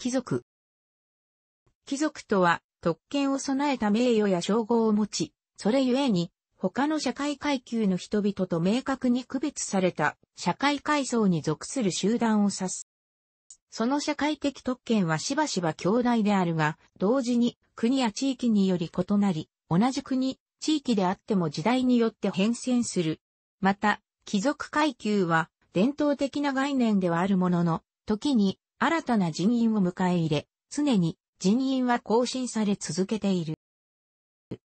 貴族。貴族とは、特権を備えた名誉や称号を持ち、それゆえに、他の社会階級の人々と明確に区別された社会階層に属する集団を指す。その社会的特権はしばしば強大であるが、同時に国や地域により異なり、同じ国、地域であっても時代によって変遷する。また、貴族階級は伝統的な概念ではあるものの、時に新たな人員を迎え入れ、常に人員は更新され続けている。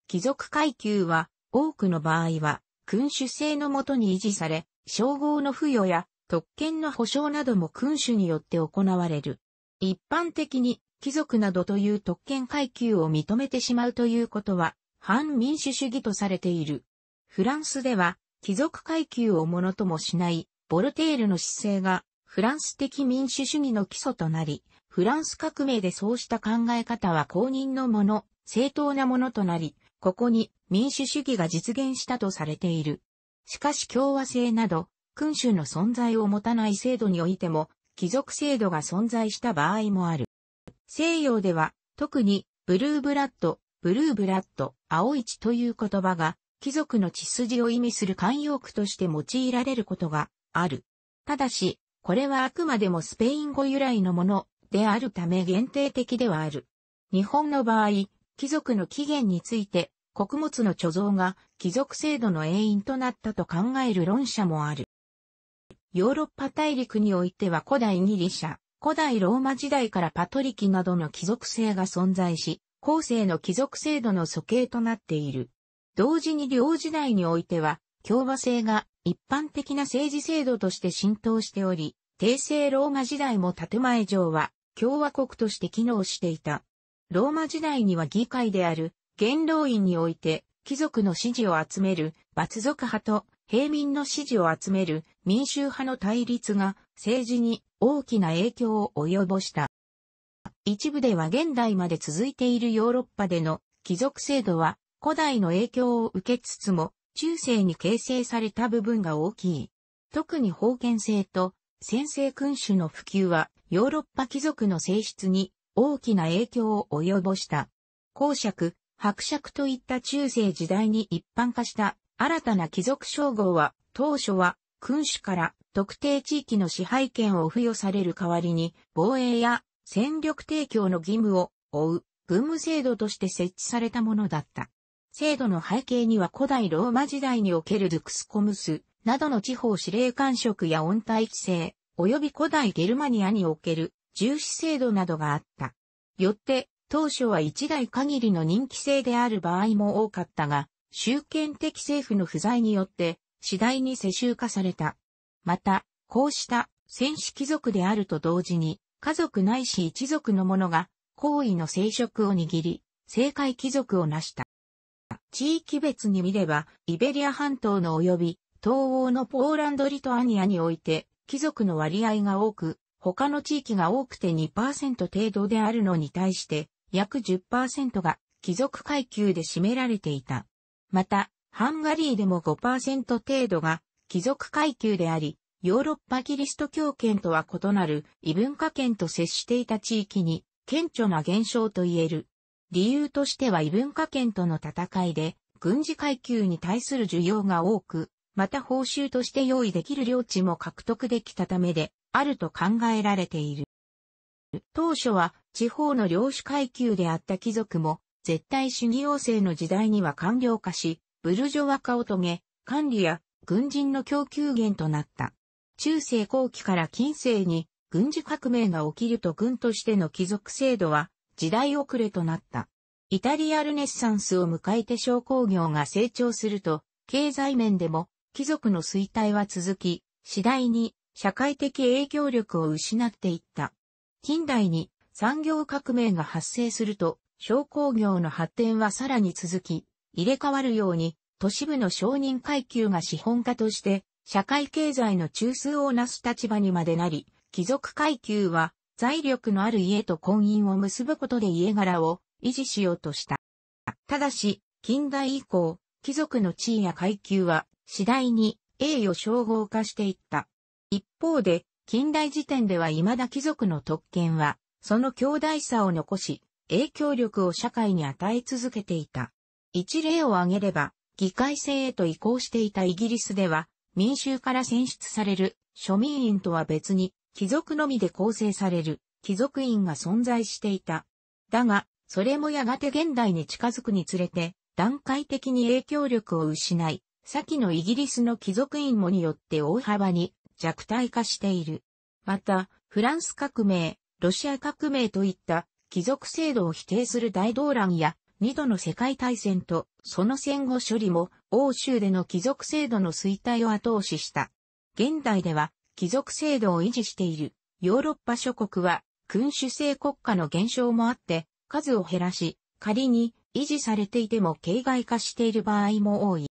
貴族階級は、多くの場合は、君主制のもとに維持され、称号の付与や特権の保障なども君主によって行われる。一般的に貴族などという特権階級を認めてしまうということは、反民主主義とされている。フランスでは、貴族階級をものともしない、ボルテールの姿勢がフランス的民主主義の基礎となり、フランス革命でそうした考え方は公認のもの、正当なものとなり、ここに民主主義が実現したとされている。しかし共和制など、君主の存在を持たない制度においても、貴族制度が存在した場合もある。西洋では、特に、ブルーブラッド、ブルーブラッド、青一という言葉が、貴族の血筋を意味する慣用句として用いられることがある。ただし、これはあくまでもスペイン語由来のものであるため限定的ではある。日本の場合、貴族の起源について、穀物の貯蔵が貴族制度の永因となったと考える論者もある。ヨーロッパ大陸においては古代ギリシャ、古代ローマ時代からパトリキなどの貴族性が存在し、後世の貴族制度の素形となっている。同時に両時代においては、共和制が一般的な政治制度として浸透しており、帝政ローマ時代も建前上は共和国として機能していた。ローマ時代には議会である元老院において貴族の支持を集める罰族派と平民の支持を集める民衆派の対立が政治に大きな影響を及ぼした。一部では現代まで続いているヨーロッパでの貴族制度は古代の影響を受けつつも中世に形成された部分が大きい。特に封建制と先制君主の普及はヨーロッパ貴族の性質に大きな影響を及ぼした。公爵、伯爵といった中世時代に一般化した新たな貴族称号は当初は君主から特定地域の支配権を付与される代わりに防衛や戦力提供の義務を負う軍務制度として設置されたものだった。制度の背景には古代ローマ時代におけるルクスコムスなどの地方司令官職や温帯規制、及び古代ゲルマニアにおける重視制度などがあった。よって、当初は一代限りの任期制である場合も多かったが、集権的政府の不在によって、次第に世襲化された。また、こうした戦士貴族であると同時に、家族ないし一族の者が、皇位の聖職を握り、政界貴族を成した。地域別に見れば、イベリア半島の及び、東欧のポーランドリトアニアにおいて、貴族の割合が多く、他の地域が多くて2%程度であるのに対して、約10%が貴族階級で占められていた。また、ハンガリーでも5%程度が貴族階級であり、ヨーロッパキリスト教圏とは異なる異文化圏と接していた地域に顕著な現象と言える。理由としては異文化圏との戦いで、軍事階級に対する需要が多く、また報酬として用意できる領地も獲得できたためで、あると考えられている。当初は地方の領主階級であった貴族も、絶対主義要請の時代には官僚化し、ブルジョワ化を遂げ、管理や軍人の供給源となった。中世後期から近世に軍事革命が起きると軍としての貴族制度は時代遅れとなった。イタリアルネッサンスを迎えて商工業が成長すると、経済面でも貴族の衰退は続き、次第に社会的影響力を失っていった。近代に産業革命が発生すると、商工業の発展はさらに続き、入れ替わるように、都市部の商人階級が資本家として、社会経済の中枢を成す立場にまでなり、貴族階級は財力のある家と婚姻を結ぶことで家柄を維持しようとした。ただし、近代以降、貴族の地位や階級は次第に栄誉称号化していった。一方で、近代時点では未だ貴族の特権は、その強大さを残し、影響力を社会に与え続けていた。一例を挙げれば、議会制へと移行していたイギリスでは、民衆から選出される庶民員とは別に、貴族のみで構成される貴族院が存在していた。だが、それもやがて現代に近づくにつれて、段階的に影響力を失い、先のイギリスの貴族院もによって大幅に弱体化している。また、フランス革命、ロシア革命といった貴族制度を否定する大動乱や二度の世界大戦とその戦後処理も欧州での貴族制度の衰退を後押しした。現代では貴族制度を維持しているヨーロッパ諸国は君主制国家の減少もあって数を減らし、仮に維持されていても形骸化している場合も多い。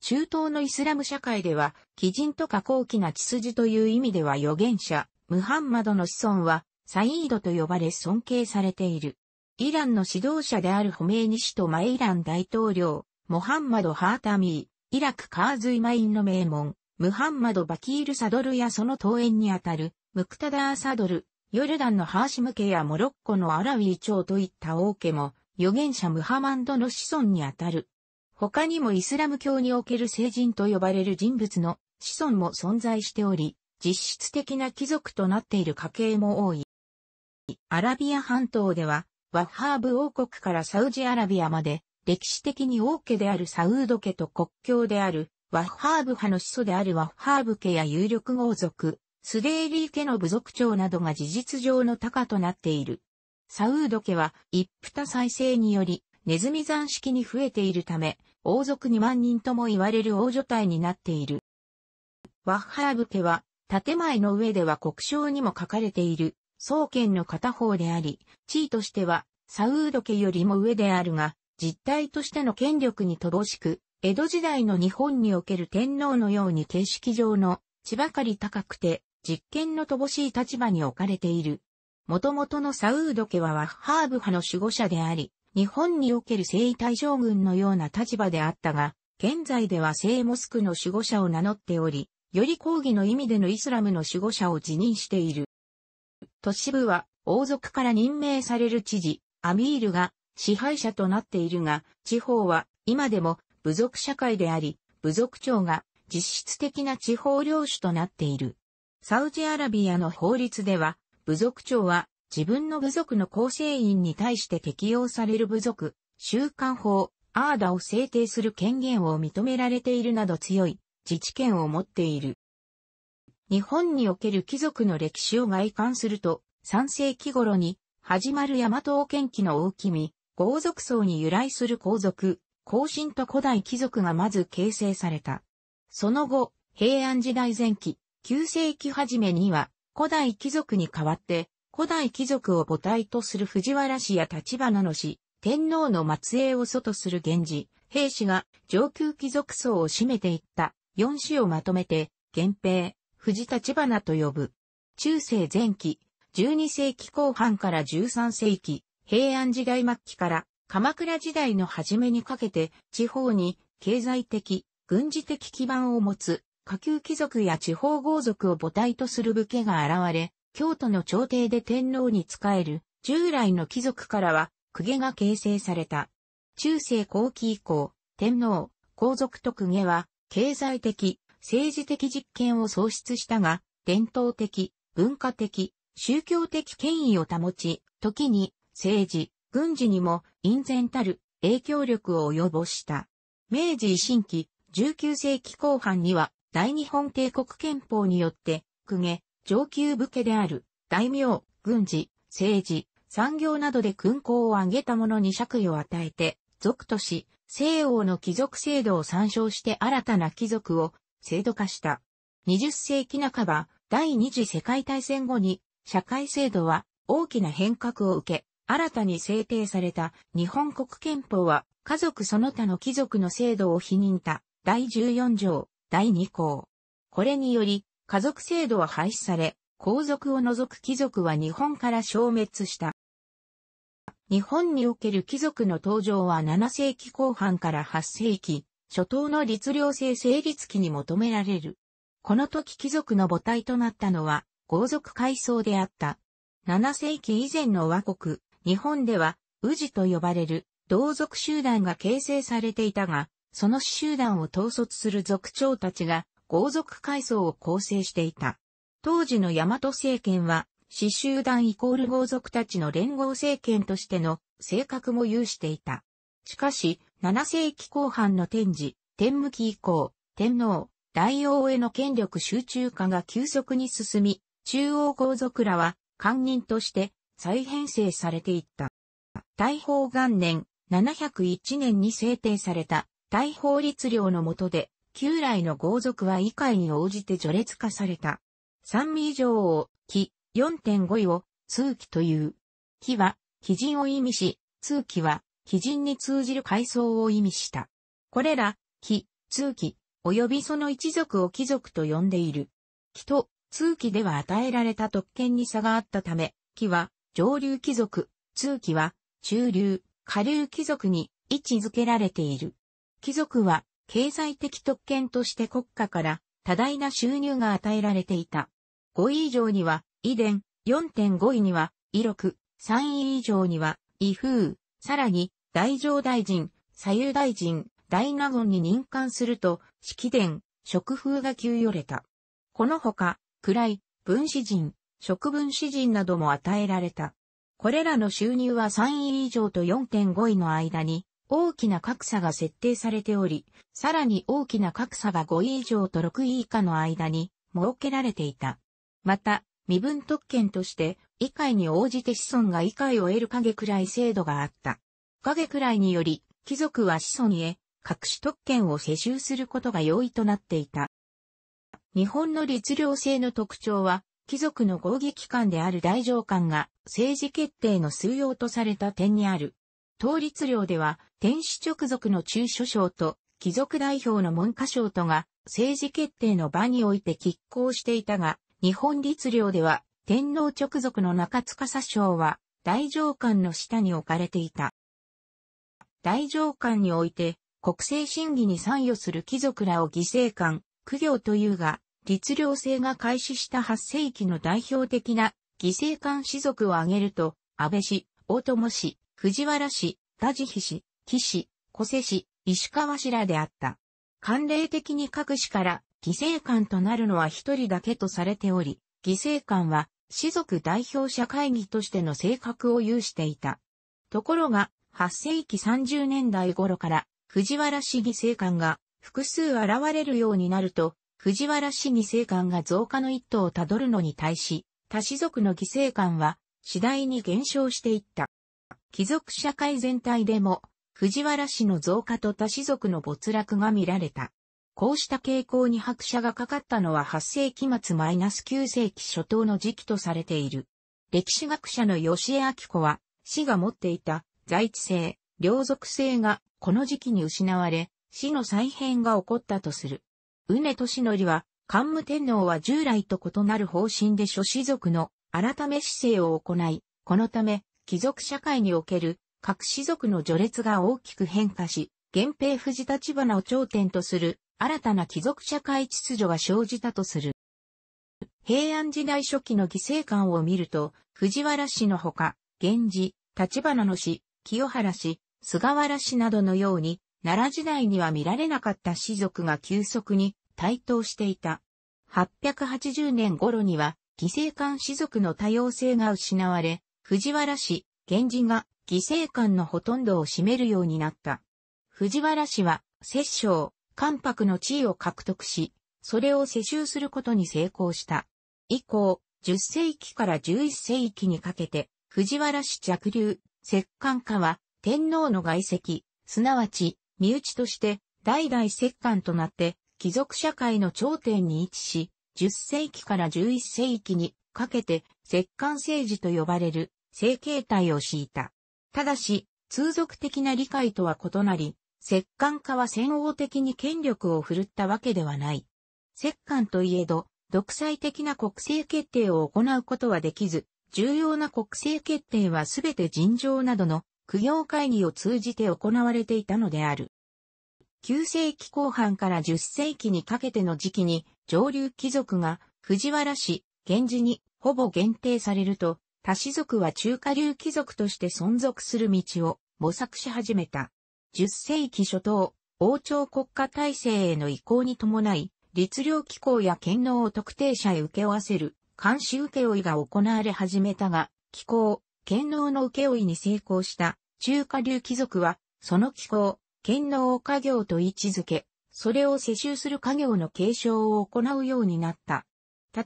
中東のイスラム社会では、基人とか高貴な血筋という意味では預言者、ムハンマドの子孫は、サイードと呼ばれ尊敬されている。イランの指導者であるホメーニ氏とマイラン大統領、モハンマド・ハータミー、イラク・カーズイマインの名門、ムハンマド・バキール・サドルやその登園にあたる、ムクタダー・サドル、ヨルダンのハーシム家やモロッコのアラウィー朝といった王家も、預言者ムハマンドの子孫にあたる。他にもイスラム教における聖人と呼ばれる人物の子孫も存在しており、実質的な貴族となっている家系も多い。アラビア半島では、ワッハーブ王国からサウジアラビアまで、歴史的に王家であるサウード家と国境であるワッハーブ派の始祖であるワッハーブ家や有力豪族、スデーリー家の部族長などが事実上の鷹となっている。サウード家は、一夫多再生により、ネズミ山式に増えているため、王族2万人とも言われる王女体になっている。ワッハーブ家は、建前の上では国章にも書かれている、創建の片方であり、地位としては、サウード家よりも上であるが、実態としての権力に乏しく、江戸時代の日本における天皇のように形式上の地ばかり高くて実権の乏しい立場に置かれている。元々のサウード家はワッハーブ派の守護者であり、日本における聖大将軍のような立場であったが、現在では聖モスクの守護者を名乗っており、より抗議の意味でのイスラムの守護者を辞任している。都市部は王族から任命される知事、アミールが支配者となっているが、地方は今でも部族社会であり、部族長が実質的な地方領主となっている。サウジアラビアの法律では、部族長は自分の部族の構成員に対して適用される部族、習慣法、アーダを制定する権限を認められているなど強い自治権を持っている。日本における貴族の歴史を外観すると、3世紀頃に始まる大和王権期の大君、豪族層に由来する皇族、後進と古代貴族がまず形成された。その後、平安時代前期、旧世紀初めには、古代貴族に代わって、古代貴族を母体とする藤原氏や立花の氏、天皇の末裔を祖とする源氏、兵氏が上級貴族層を占めていった四氏をまとめて、源平、藤立花と呼ぶ。中世前期、12世紀後半から13世紀、平安時代末期から鎌倉時代の初めにかけて地方に経済的、軍事的基盤を持つ下級貴族や地方豪族を母体とする武家が現れ、京都の朝廷で天皇に仕える従来の貴族からは公家が形成された。中世後期以降、天皇、皇族と公家は経済的、政治的実権を創出したが、伝統的、文化的、宗教的権威を保ち、時に政治、軍事にも隠然たる影響力を及ぼした。明治維新期、19世紀後半には、大日本帝国憲法によって、公家、上級武家である、大名、軍事、政治、産業などで勲功を挙げた者に借与を与えて、族とし、西欧の貴族制度を参照して新たな貴族を制度化した。20世紀半ば、第二次世界大戦後に、社会制度は大きな変革を受け、新たに制定された日本国憲法は、家族その他の貴族の制度を否認た第14条第2項。これにより、家族制度は廃止され、皇族を除く貴族は日本から消滅した。日本における貴族の登場は7世紀後半から8世紀、初頭の律令制成立期に求められる。この時貴族の母体となったのは、豪族階層であった。7世紀以前の倭国、日本では、宇治と呼ばれる同族集団が形成されていたが、その集団を統率する族長たちが豪族階層を構成していた。当時の大和政権は、死集団イコール豪族たちの連合政権としての性格も有していた。しかし、7世紀後半の天智、天武期以降、天皇、大王への権力集中化が急速に進み、中央豪族らは、官人として再編成されていった。大法元年701年に制定された大法律令の下で、旧来の豪族は以下に応じて序列化された。三味上を、木、4.5位を、通気という。木は、基人を意味し、通気は、基人に通じる階層を意味した。これら、木、通気、及びその一族を貴族と呼んでいる。木と、通気では与えられた特権に差があったため、木は、上流貴族、通貴は、中流、下流貴族に位置づけられている。貴族は、経済的特権として国家から多大な収入が与えられていた。5位以上には、遺伝、4.5位には、遺録、3位以上には、遺風、さらに、大乗大臣、左右大臣、大納言に任官すると、式伝、職風が給与れた。このほか、い、分子人、職分詩人なども与えられた。これらの収入は3位以上と4.5位の間に大きな格差が設定されており、さらに大きな格差が5位以上と6位以下の間に設けられていた。また、身分特権として、以下に応じて子孫が以下を得る影くらい制度があった。影くらいにより、貴族は子孫へ、各種特権を世襲することが容易となっていた。日本の律令制の特徴は、貴族の合議機関である大上官が政治決定の数用とされた点にある。統律領では、天使直属の中所省と貴族代表の文科省とが政治決定の場において拮抗していたが、日本律令では天皇直属の中司省は大上官の下に置かれていた。大上官において国政審議に参与する貴族らを犠牲官、苦行というが、律令制が開始した8世紀の代表的な犠牲官士族を挙げると、安倍氏、大友氏、藤原氏、田地比氏、岸氏、小瀬氏、石川氏らであった。慣例的に各氏から犠牲官となるのは一人だけとされており、犠牲官は士族代表者会議としての性格を有していた。ところが、8世紀30年代頃から藤原氏犠牲官が複数現れるようになると、藤原氏犠牲官が増加の一途をたどるのに対し、他氏族の犠牲官は次第に減少していった。貴族社会全体でも、藤原氏の増加と他氏族の没落が見られた。こうした傾向に拍車がかかったのは8世紀末 -9 世紀初頭の時期とされている。歴史学者の吉江明子は、死が持っていた在地性、領属性がこの時期に失われ、死の再編が起こったとする。うねとしのりは、桓武天皇は従来と異なる方針で諸子族の改め姿勢を行い、このため、貴族社会における各士族の序列が大きく変化し、源平富士立花を頂点とする新たな貴族社会秩序が生じたとする。平安時代初期の犠牲観を見ると、藤原氏のほか、源氏、立花の氏、清原氏、菅原氏などのように、奈良時代には見られなかった士族が急速に台頭していた。880年頃には、犠牲官士族の多様性が失われ、藤原氏、源氏が犠牲官のほとんどを占めるようになった。藤原氏は、摂政、関白の地位を獲得し、それを世襲することに成功した。以降、10世紀から11世紀にかけて、藤原氏弱流、摂関家は、天皇の外籍、すなわち、身内として、代々摂関となって、貴族社会の頂点に位置し、10世紀から11世紀にかけて、摂関政治と呼ばれる政形態を敷いた。ただし、通俗的な理解とは異なり、摂関家は戦王的に権力を振るったわけではない。摂関といえど、独裁的な国政決定を行うことはできず、重要な国政決定はすべて尋常などの苦行会議を通じて行われていたのである。9世紀後半から10世紀にかけての時期に上流貴族が藤原氏、源氏にほぼ限定されると、他氏族は中華流貴族として存続する道を模索し始めた。10世紀初頭、王朝国家体制への移行に伴い、律令機構や権能を特定者へ受け負わせる、監視受け負いが行われ始めたが、機構、権能の受け負いに成功した中華流貴族は、その機構、権能を家業と位置づけ、それを世襲する家業の継承を行うようになった。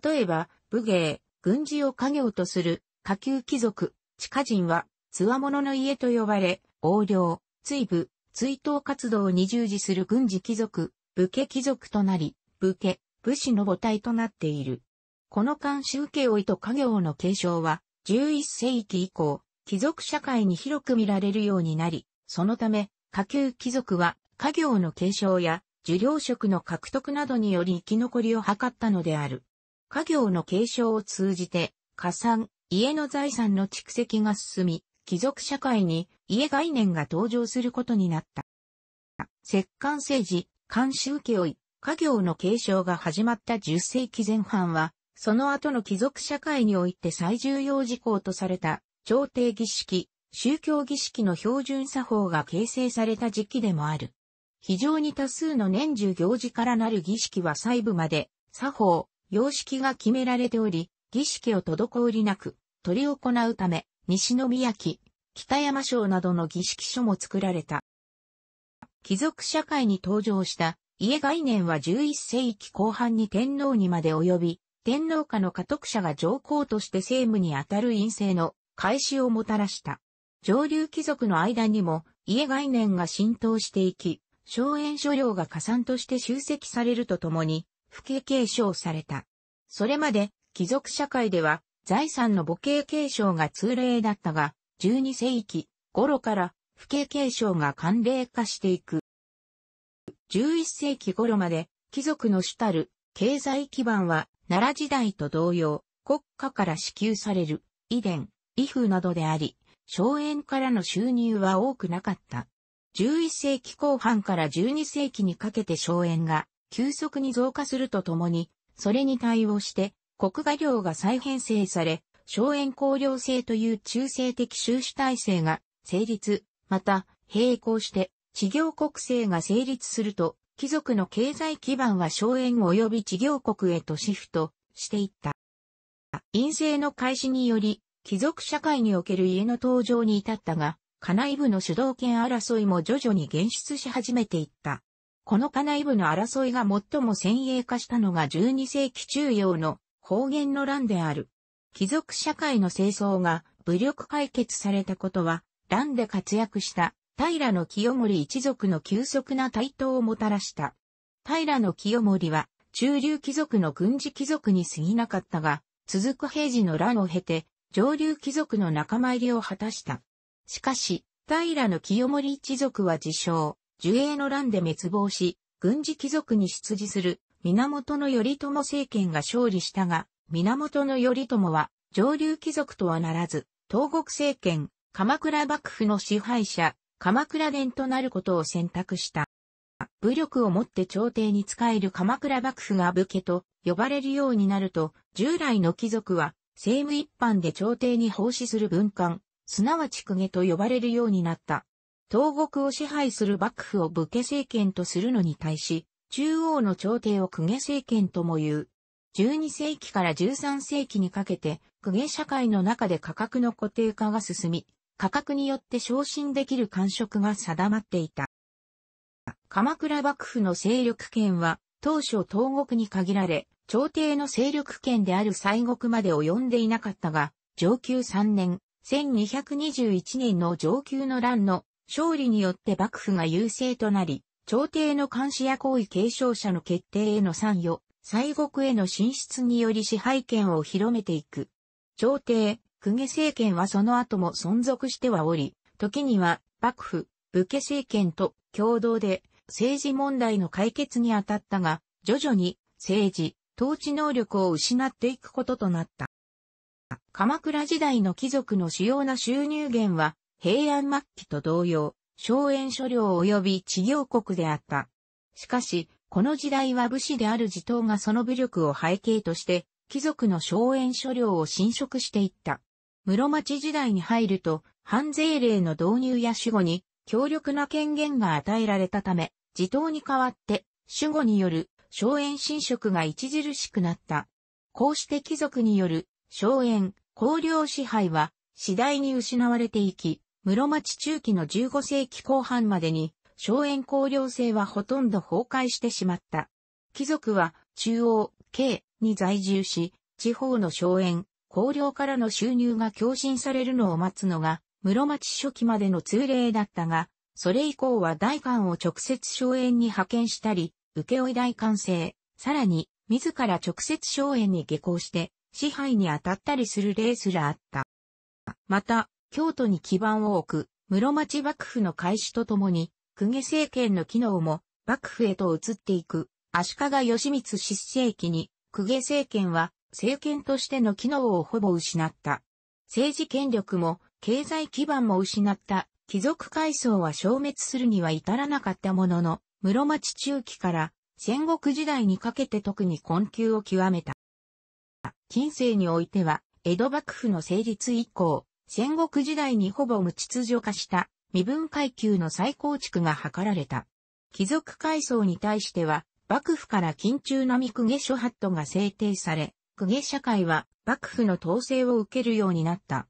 例えば、武芸、軍事を家業とする下級貴族、地下人は、つわものの家と呼ばれ、横領、追部、追悼活動に従事する軍事貴族、武家貴族となり、武家、武士の母体となっている。この慣習家老と家業の継承は、11世紀以降、貴族社会に広く見られるようになり、そのため、下級貴族は家業の継承や受領職の獲得などにより生き残りを図ったのである。家業の継承を通じて、加算、家の財産の蓄積が進み、貴族社会に家概念が登場することになった。摂関政治、監視請負、家業の継承が始まった10世紀前半は、その後の貴族社会において最重要事項とされた、朝廷儀式、宗教儀式の標準作法が形成された時期でもある。非常に多数の年中行事からなる儀式は細部まで、作法、様式が決められており、儀式を滞りなく、取り行うため、西宮記、北山省などの儀式書も作られた。貴族社会に登場した家概念は11世紀後半に天皇にまで及び、天皇下の家督者が上皇として政務にあたる院政の開始をもたらした。上流貴族の間にも家概念が浸透していき、荘園所領が加算として集積されるとともに、不景継承された。それまで、貴族社会では、財産の母系継承が通例だったが、12世紀頃から不景継承が慣例化していく。11世紀頃まで、貴族の主たる経済基盤は、奈良時代と同様、国家から支給される、遺伝、遺風などであり、荘園からの収入は多くなかった。11世紀後半から12世紀にかけて荘園が急速に増加するとともに、それに対応して国画業が再編成され、荘園公領制という中性的収支体制が成立、また並行して地業国制が成立すると、貴族の経済基盤は荘園及び地業国へとシフトしていった。陰性の開始により、貴族社会における家の登場に至ったが、家内部の主導権争いも徐々に現出し始めていった。この家内部の争いが最も先鋭化したのが12世紀中央の方言の乱である。貴族社会の清掃が武力解決されたことは、乱で活躍した平の清盛一族の急速な台頭をもたらした。平の清盛は中流貴族の軍事貴族に過ぎなかったが、続く平時の乱を経て、上流貴族の仲間入りを果たした。しかし、平清盛一族は自称、樹栄の乱で滅亡し、軍事貴族に出自する源頼朝政権が勝利したが、源頼朝は上流貴族とはならず、東国政権、鎌倉幕府の支配者、鎌倉殿となることを選択した。武力をもって朝廷に仕える鎌倉幕府が武家と呼ばれるようになると、従来の貴族は政務一般で朝廷に奉仕する文官、すなわち公家と呼ばれるようになった。東国を支配する幕府を武家政権とするのに対し、中央の朝廷を公家政権とも言う。12世紀から13世紀にかけて、公家社会の中で価格の固定化が進み、価格によって昇進できる官職が定まっていた。鎌倉幕府の勢力圏は、当初東国に限られ、朝廷の勢力圏である西国まで及んでいなかったが、上級3年、1221年の上級の乱の勝利によって幕府が優勢となり、朝廷の監視や行為継承者の決定への参与、西国への進出により支配権を広めていく。朝廷、公家政権はその後も存続してはおり、時には幕府、武家政権と共同で政治問題の解決に当たったが、徐々に政治、統治能力を失っていくこととなった。鎌倉時代の貴族の主要な収入源は、平安末期と同様、荘園所領及び治業国であった。しかし、この時代は武士である地頭がその武力を背景として、貴族の荘園所領を侵食していった。室町時代に入ると、反税令の導入や守護に強力な権限が与えられたため、地頭に代わって、守護による荘園侵食が著しくなった。こうして貴族による荘園、公領支配は次第に失われていき、室町中期の15世紀後半までに荘園公領制はほとんど崩壊してしまった。貴族は中央、京に在住し、地方の荘園、公領からの収入が共振されるのを待つのが、室町初期までの通例だったが、それ以降は代官を直接荘園に派遣したり、請負代完成、さらに、自ら直接荘園に下校して、支配に当たったりする例すらあった。また、京都に基盤を置く、室町幕府の開始とともに、公家政権の機能も、幕府へと移っていく、足利義満失政期に、公家政権は、政権としての機能をほぼ失った。政治権力も、経済基盤も失った、貴族階層は消滅するには至らなかったものの、室町中期から戦国時代にかけて特に困窮を極めた。近世においては、江戸幕府の成立以降、戦国時代にほぼ無秩序化した身分階級の再構築が図られた。貴族階層に対しては、幕府から緊中並み公家諸法度が制定され、公家社会は幕府の統制を受けるようになった。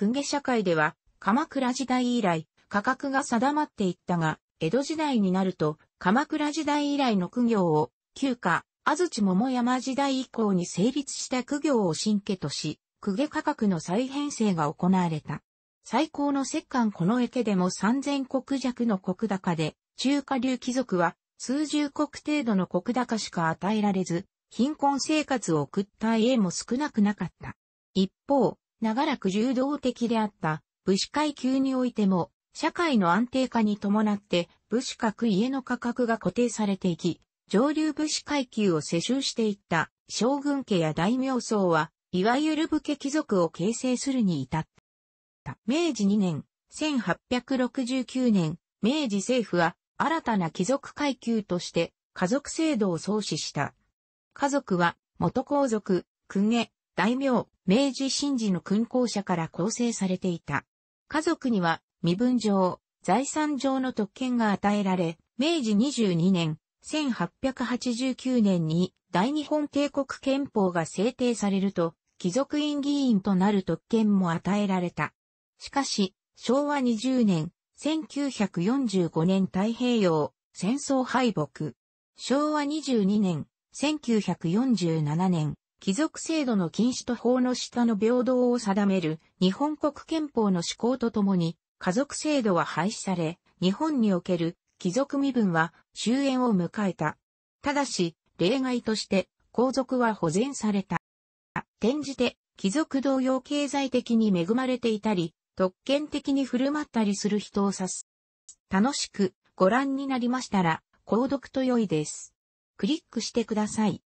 公家社会では、鎌倉時代以来、価格が定まっていったが、江戸時代になると、鎌倉時代以来の苦行を、旧家、安土桃山時代以降に成立した苦行を新家とし、公家価格の再編成が行われた。最高の摂関この池でも3000石弱の石高で、中華流貴族は数十石程度の石高しか与えられず、貧困生活を送った家も少なくなかった。一方、長らく柔道的であった武士階級においても、社会の安定化に伴って武士各家の価格が固定されていき、上流武士階級を世襲していった将軍家や大名層は、いわゆる武家貴族を形成するに至った。明治2年、1869年、明治政府は新たな貴族階級として家族制度を創始した。家族は元皇族、公家、大名、明治神事の勲功者から構成されていた。家族には身分上、財産上の特権が与えられ、明治22年、1889年に大日本帝国憲法が制定されると、貴族院議員となる特権も与えられた。しかし、昭和20年、1945年太平洋戦争敗北。昭和22年、1947年、貴族制度の禁止と法の下の平等を定める日本国憲法の施行とともに、家族制度は廃止され、日本における貴族身分は終焉を迎えた。ただし、例外として皇族は保全された。転じて、貴族同様経済的に恵まれていたり、特権的に振る舞ったりする人を指す。楽しくご覧になりましたら、購読と良いです。クリックしてください。